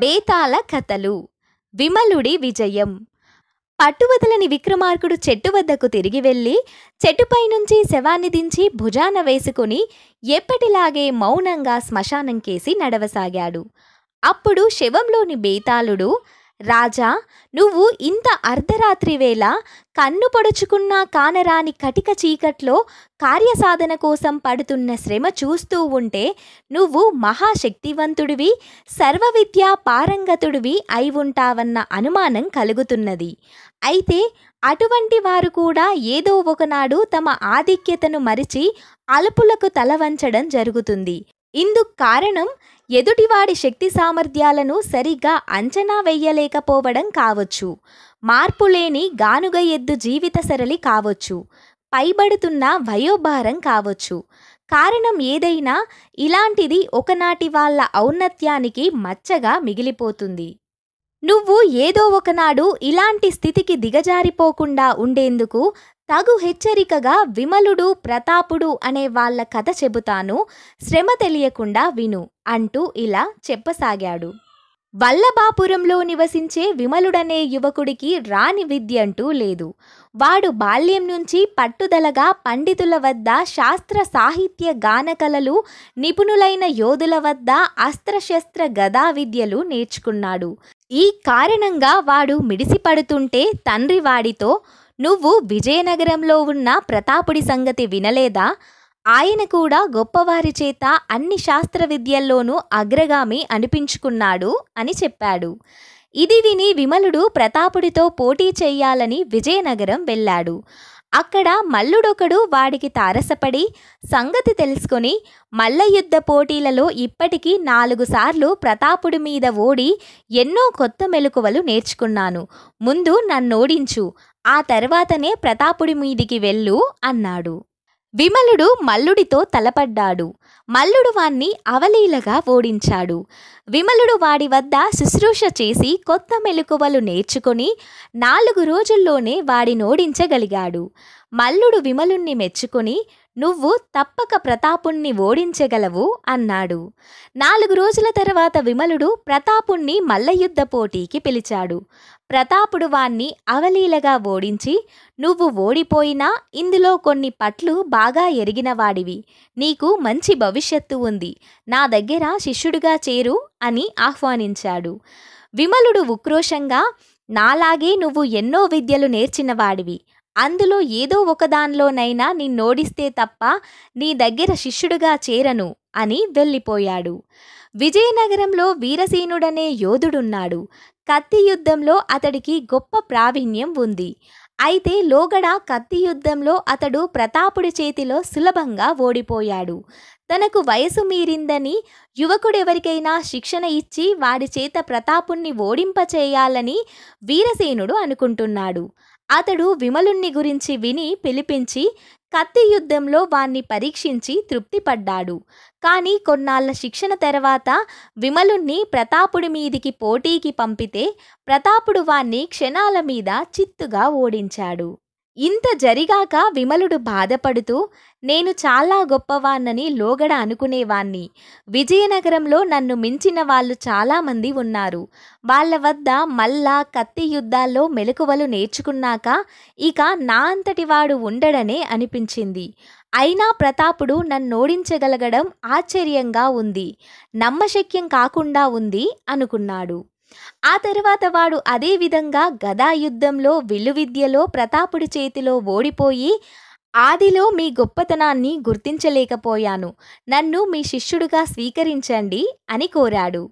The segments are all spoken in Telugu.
బేతాళ కథలు విమలుడి విజయం పట్టువదలని విక్రమార్కుడు చెట్టు వద్దకు తిరిగి వెళ్ళి చెట్టుపై నుంచి శవాన్ని దించి భుజాన వేసుకుని ఎప్పటిలాగే మౌనంగా శ్మశానం కేసి నడవసాగాడు అప్పుడు శవంలోని బేతాళుడు రాజా నువ్వు ఇంత అర్ధరాత్రి వేళ కన్ను పొడుచుకున్నా కానరాని కటిక చీకట్లో కార్యసాధన కోసం పడుతున్న శ్రమ చూస్తూ ఉంటే నువ్వు మహాశక్తివంతుడివి సర్వ విద్యా పారంగతుడివి అయి ఉంటావన్న అనుమానం కలుగుతున్నది అయితే అటువంటి వారు కూడా ఏదో ఒకనాడు తమ ఆధిక్యతను మరిచి అలుపులకు తలవంచడం జరుగుతుంది ఇందుకు కారణం ఎదుటివాడి శక్తి సామర్థ్యాలను సరిగ్గా అంచనా వేయలేకపోవడం కావచ్చు మార్పులేని గానుగ ఎద్దు జీవిత సరళి కావచ్చు పైబడుతున్న వయోభారం కావచ్చు కారణం ఏదైనా ఇలాంటిది ఒకనాటి వాళ్ళ ఔన్నత్యానికి మచ్చగా మిగిలిపోతుంది నువ్వు ఏదో ఒకనాడు ఇలాంటి స్థితికి దిగజారిపోకుండా ఉండేందుకు తగు హెచ్చరికగా విమలుడు ప్రతాపుడు అనే వాళ్ళ కథ చెబుతాను శ్రమ తెలియకుండా విను అంటూ ఇలా చెప్పసాగాడు వల్లభాపురంలో నివసించే విమలుడనే యువకుడికి రాని విద్య అంటూ లేదు వాడు బాల్యం నుంచి పట్టుదలగా పండితుల వద్ద శాస్త్ర సాహిత్య గానకలలు నిపుణులైన యోధుల వద్ద అస్త్రశస్త్ర గదా విద్యలు నేర్చుకున్నాడు ఈ కారణంగా వాడు మిడిసిపడుతుంటే తండ్రి వాడితో నువ్వు విజయనగరంలో ఉన్న ప్రతాపుడి సంగతి వినలేదా ఆయన కూడా గొప్పవారి చేత అన్ని శాస్త్ర విద్యల్లోనూ అగ్రగామి అనిపించుకున్నాడు అని చెప్పాడు ఇది విని విమలుడు ప్రతాపుడితో పోటీ చేయాలని విజయనగరం వెళ్ళాడు అక్కడ మల్లుడొకడు వాడికి తారసపడి సంగతి తెలుసుకొని మల్లయుద్ధ పోటీలలో ఇప్పటికీ నాలుగు సార్లు ప్రతాపుడి మీద ఓడి ఎన్నో కొత్త మెలకువలు నేర్చుకున్నాను ముందు నన్నోడించు ఆ తర్వాతనే ప్రతాపుడి మీదికి వెళ్ళు అన్నాడు విమలుడు మల్లుడితో తలపడ్డాడు మల్లుడు వాణ్ణి అవలీలగా ఓడించాడు విమలుడు వాడి వద్ద శుశ్రూష చేసి కొత్త మెలుకువలు నేర్చుకుని నాలుగు రోజుల్లోనే వాడినోడించగలిగాడు మల్లుడు విమలుణ్ణి మెచ్చుకొని నువ్వు తప్పక ప్రతాపుణ్ణి ఓడించగలవు అన్నాడు నాలుగు రోజుల తర్వాత విమలుడు ప్రతాపుణ్ణి మల్లయుద్ధ పోటీకి పిలిచాడు ప్రతాపుడు వాణ్ణి అవలీలగా ఓడించి నువ్వు ఓడిపోయినా ఇందులో కొన్ని పట్లు బాగా ఎరిగినవాడివి నీకు మంచి భవిష్యత్తు ఉంది నా దగ్గర శిష్యుడుగా చేరు అని ఆహ్వానించాడు విమలుడు ఉక్రోషంగా నాలాగే నువ్వు ఎన్నో విద్యలు నేర్చినవాడివి అందులో ఏదో ఒకదానిలోనైనా నిన్నోడిస్తే తప్ప నీ దగ్గర శిష్యుడుగా చేరను అని వెళ్ళిపోయాడు విజయనగరంలో వీరసేనుడనే యోధుడున్నాడు కత్తి యుద్ధంలో అతడికి గొప్ప ప్రావీణ్యం ఉంది అయితే లోగడ కత్తి యుద్ధంలో అతడు ప్రతాపుడి చేతిలో సులభంగా ఓడిపోయాడు తనకు వయసు మీరిందని యువకుడెవరికైనా శిక్షణ ఇచ్చి వాడి చేత ప్రతాపుణ్ణి ఓడింపచేయాలని వీరసేనుడు అనుకుంటున్నాడు అతడు విమలుణ్ణి గురించి విని పిలిపించి కత్తి యుద్ధంలో వాణ్ణి పరీక్షించి తృప్తిపడ్డాడు కానీ కొన్నాళ్ళ శిక్షణ తర్వాత విమలుణ్ణి ప్రతాపుడి మీదికి పోటీకి పంపితే ప్రతాపుడు వాణ్ణి క్షణాల మీద చిత్తుగా ఓడించాడు ఇంత జరిగాక విమలుడు బాధపడుతూ నేను చాలా గొప్పవాన్నని లోగడ అనుకునేవాణ్ణి విజయనగరంలో నన్ను మించిన వాళ్ళు చాలామంది ఉన్నారు వాళ్ళ వద్ద మల్లా కత్తి యుద్ధాల్లో మెలకువలు నేర్చుకున్నాక ఇక నా అంతటివాడు ఉండడనే అనిపించింది అయినా ప్రతాపుడు నన్నోడించగలగడం ఆశ్చర్యంగా ఉంది నమ్మశక్యం కాకుండా ఉంది అనుకున్నాడు ఆ తర్వాత వాడు అదేవిధంగా గదాయుద్ధంలో విలువిద్యలో ప్రతాపుడి చేతిలో ఓడిపోయి ఆదిలో మీ గొప్పతనాన్ని గుర్తించలేకపోయాను నన్ను మీ శిష్యుడుగా స్వీకరించండి అని కోరాడు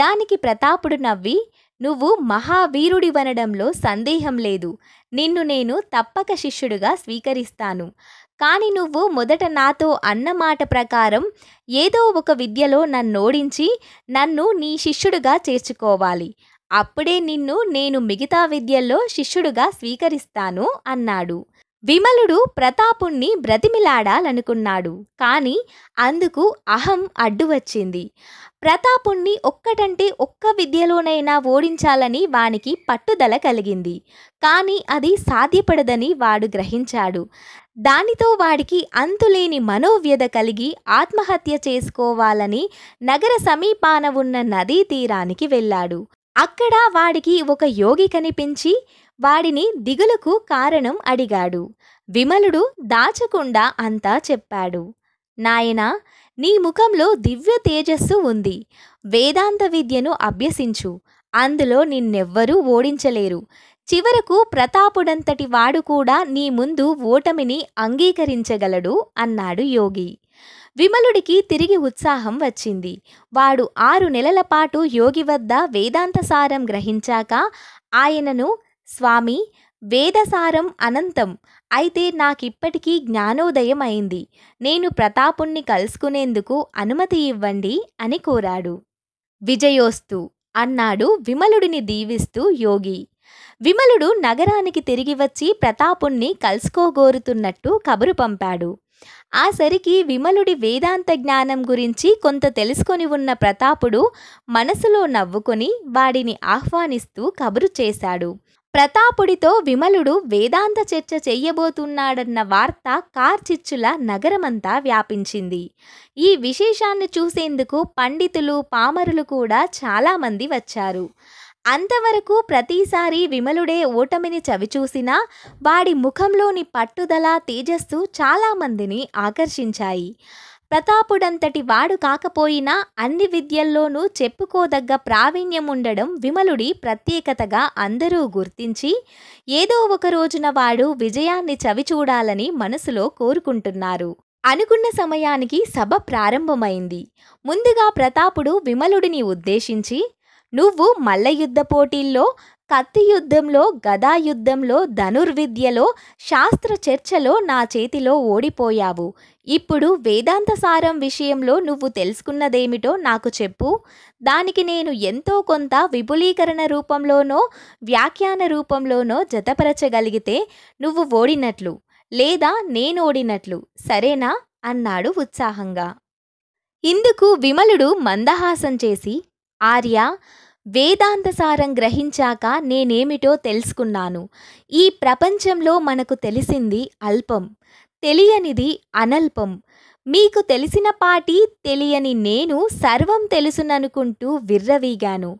దానికి ప్రతాపుడు నవ్వి నువ్వు మహావీరుడివనడంలో సందేహం లేదు నిన్ను నేను తప్పక శిష్యుడుగా స్వీకరిస్తాను కానీ నువ్వు మొదట నాతో అన్నమాట ప్రకారం ఏదో ఒక విద్యలో నన్నోడించి నన్ను నీ శిష్యుడుగా చేర్చుకోవాలి అప్పుడే నిన్ను నేను మిగతా విద్యల్లో శిష్యుడుగా స్వీకరిస్తాను అన్నాడు విమలుడు ప్రతాపుణ్ణి బ్రతిమిలాడాలనుకున్నాడు కానీ అందుకు అహం అడ్డు వచ్చింది ప్రతాపుణ్ణి ఒక్కటంటే ఒక్క విద్యలోనైనా ఓడించాలని వానికి పట్టుదల కలిగింది కానీ అది సాధ్యపడదని వాడు గ్రహించాడు దానితో వాడికి అంతులేని మనోవ్యధ కలిగి ఆత్మహత్య చేసుకోవాలని నగర సమీపాన ఉన్న నదీ తీరానికి వెళ్ళాడు అక్కడ వాడికి ఒక యోగి కనిపించి వాడిని దిగులకు కారణం అడిగాడు విమలుడు దాచకుండా అంతా చెప్పాడు నాయనా నీ ముఖంలో దివ్య తేజస్సు ఉంది వేదాంత విద్యను అభ్యసించు అందులో నిన్నెవ్వరూ ఓడించలేరు చివరకు ప్రతాపుడంతటి వాడు కూడా నీ ముందు ఓటమిని అంగీకరించగలడు అన్నాడు యోగి విమలుడికి తిరిగి ఉత్సాహం వచ్చింది వాడు ఆరు నెలల పాటు యోగి వద్ద వేదాంత సారం గ్రహించాక ఆయనను స్వామి వేదసారం అనంతం అయితే నాకిప్పటికీ జ్ఞానోదయం అయింది నేను ప్రతాపుణ్ణి కలుసుకునేందుకు అనుమతి ఇవ్వండి అని కోరాడు విజయోస్తు అన్నాడు విమలుడిని దీవిస్తూ యోగి విమలుడు నగరానికి తిరిగి వచ్చి ప్రతాపుణ్ణి కలుసుకోగోరుతున్నట్టు కబురు పంపాడు ఆ సరికి విమలుడి వేదాంత జ్ఞానం గురించి కొంత తెలుసుకొని ఉన్న ప్రతాపుడు మనసులో నవ్వుకొని వాడిని ఆహ్వానిస్తూ కబురు చేశాడు ప్రతాపుడితో విమలుడు వేదాంత చర్చ చెయ్యబోతున్నాడన్న వార్త కార్చిచ్చుల నగరమంతా వ్యాపించింది ఈ విశేషాన్ని చూసేందుకు పండితులు పామరులు కూడా చాలామంది వచ్చారు అంతవరకు ప్రతిసారి విమలుడే ఓటమిని చవిచూసినా వాడి ముఖంలోని పట్టుదల తేజస్సు చాలామందిని ఆకర్షించాయి ప్రతాపుడంతటి వాడు కాకపోయినా అన్ని విద్యల్లోనూ చెప్పుకోదగ్గ ప్రావీణ్యముండడం విమలుడి ప్రత్యేకతగా అందరూ గుర్తించి ఏదో ఒక రోజున వాడు విజయాన్ని చవిచూడాలని మనసులో కోరుకుంటున్నారు అనుకున్న సమయానికి సభ ప్రారంభమైంది ముందుగా ప్రతాపుడు విమలుడిని ఉద్దేశించి నువ్వు మల్లయుద్ధ పోటీల్లో కత్తి యుద్ధంలో గదా యుద్ధంలో ధనుర్విద్యలో శాస్త్ర చర్చలో నా చేతిలో ఓడిపోయావు ఇప్పుడు వేదాంత సారం విషయంలో నువ్వు తెలుసుకున్నదేమిటో నాకు చెప్పు దానికి నేను ఎంతో కొంత విపులీకరణ రూపంలోనో వ్యాఖ్యాన రూపంలోనో జతపరచగలిగితే నువ్వు ఓడినట్లు లేదా నేను ఓడినట్లు సరేనా అన్నాడు ఉత్సాహంగా ఇందుకు విమలుడు మందహాసం చేసి ఆర్య వేదాంతసారం గ్రహించాక నేనేమిటో తెలుసుకున్నాను ఈ ప్రపంచంలో మనకు తెలిసింది అల్పం తెలియనిది అనల్పం మీకు తెలిసిన పాటి తెలియని నేను సర్వం తెలుసుననుకుంటూ విర్రవీగాను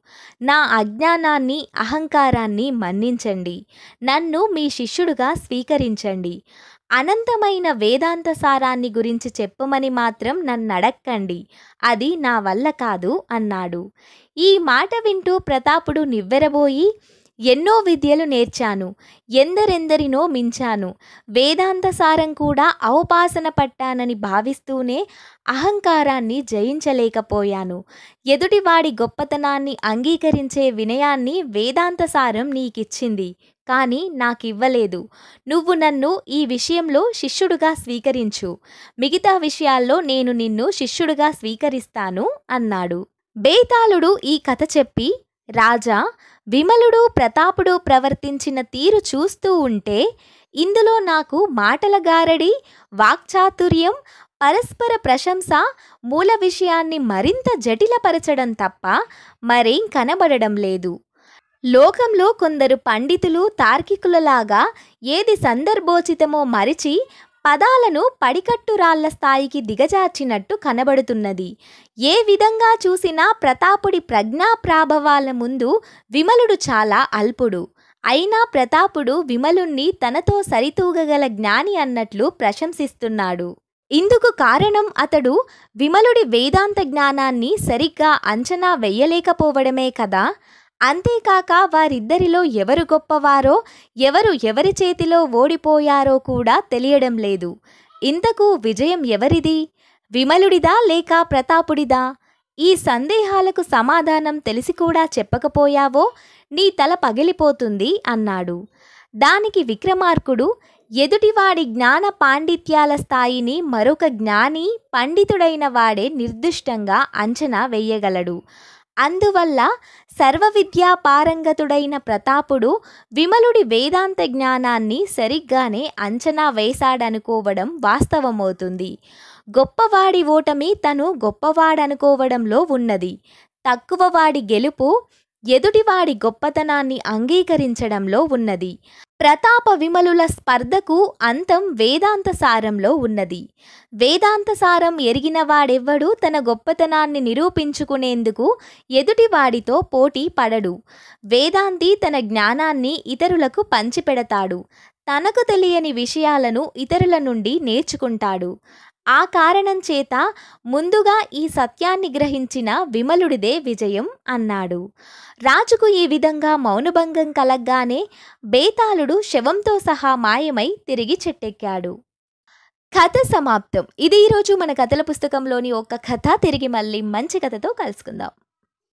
నా అజ్ఞానాన్ని అహంకారాన్ని మన్నించండి నన్ను మీ శిష్యుడుగా స్వీకరించండి అనంతమైన వేదాంత సారాన్ని గురించి చెప్పమని మాత్రం నన్ను అడక్కండి అది నా వల్ల కాదు అన్నాడు ఈ మాట వింటూ ప్రతాపుడు నివ్వెరబోయి ఎన్నో విద్యలు నేర్చాను ఎందరెందరినో మించాను వేదాంత సారం కూడా అవపాసన పట్టానని భావిస్తూనే అహంకారాన్ని జయించలేకపోయాను ఎదుటివాడి గొప్పతనాన్ని అంగీకరించే వినయాన్ని వేదాంత సారం నీకిచ్చింది కానీ నాకివ్వలేదు నువ్వు నన్ను ఈ విషయంలో శిష్యుడుగా స్వీకరించు మిగతా విషయాల్లో నేను నిన్ను శిష్యుడుగా స్వీకరిస్తాను అన్నాడు బేతాళుడు ఈ కథ చెప్పి రాజా విమలుడు ప్రతాపుడు ప్రవర్తించిన తీరు చూస్తూ ఉంటే ఇందులో నాకు మాటల గారడి వాక్చాతుర్యం పరస్పర ప్రశంస మూల విషయాన్ని మరింత జటిలపరచడం తప్ప మరేం కనబడడం లేదు లోకంలో కొందరు పండితులు తార్కికులలాగా ఏది సందర్భోచితమో మరిచి పదాలను పడికట్టురాళ్ల స్థాయికి దిగజార్చినట్టు కనబడుతున్నది ఏ విధంగా చూసినా ప్రతాపుడి ప్రాభవాల ముందు విమలుడు చాలా అల్పుడు అయినా ప్రతాపుడు విమలుణ్ణి తనతో సరితూగగల జ్ఞాని అన్నట్లు ప్రశంసిస్తున్నాడు ఇందుకు కారణం అతడు విమలుడి వేదాంత జ్ఞానాన్ని సరిగ్గా అంచనా వెయ్యలేకపోవడమే కదా అంతేకాక వారిద్దరిలో ఎవరు గొప్పవారో ఎవరు ఎవరి చేతిలో ఓడిపోయారో కూడా తెలియడం లేదు ఇంతకు విజయం ఎవరిది విమలుడిదా లేక ప్రతాపుడిదా ఈ సందేహాలకు సమాధానం తెలిసి కూడా చెప్పకపోయావో నీ తల పగిలిపోతుంది అన్నాడు దానికి విక్రమార్కుడు ఎదుటివాడి జ్ఞాన పాండిత్యాల స్థాయిని మరొక జ్ఞాని పండితుడైన వాడే నిర్దిష్టంగా అంచనా వేయగలడు అందువల్ల సర్వ విద్యా పారంగతుడైన ప్రతాపుడు విమలుడి వేదాంత జ్ఞానాన్ని సరిగ్గానే అంచనా వేశాడనుకోవడం వాస్తవమవుతుంది గొప్పవాడి ఓటమి తను గొప్పవాడనుకోవడంలో ఉన్నది తక్కువవాడి గెలుపు ఎదుటివాడి గొప్పతనాన్ని అంగీకరించడంలో ఉన్నది ప్రతాప విమలుల స్పర్ధకు అంతం వేదాంత సారంలో ఉన్నది వేదాంత సారం ఎరిగిన వాడెవ్వడూ తన గొప్పతనాన్ని నిరూపించుకునేందుకు ఎదుటివాడితో పోటీ పడడు వేదాంతి తన జ్ఞానాన్ని ఇతరులకు పంచిపెడతాడు తనకు తెలియని విషయాలను ఇతరుల నుండి నేర్చుకుంటాడు ఆ కారణం చేత ముందుగా ఈ సత్యాన్ని గ్రహించిన విమలుడిదే విజయం అన్నాడు రాజుకు ఈ విధంగా మౌనభంగం కలగ్గానే బేతాళుడు శవంతో సహా మాయమై తిరిగి చెట్టెక్కాడు కథ సమాప్తం ఇది ఈరోజు మన కథల పుస్తకంలోని ఒక కథ తిరిగి మళ్ళీ మంచి కథతో కలుసుకుందాం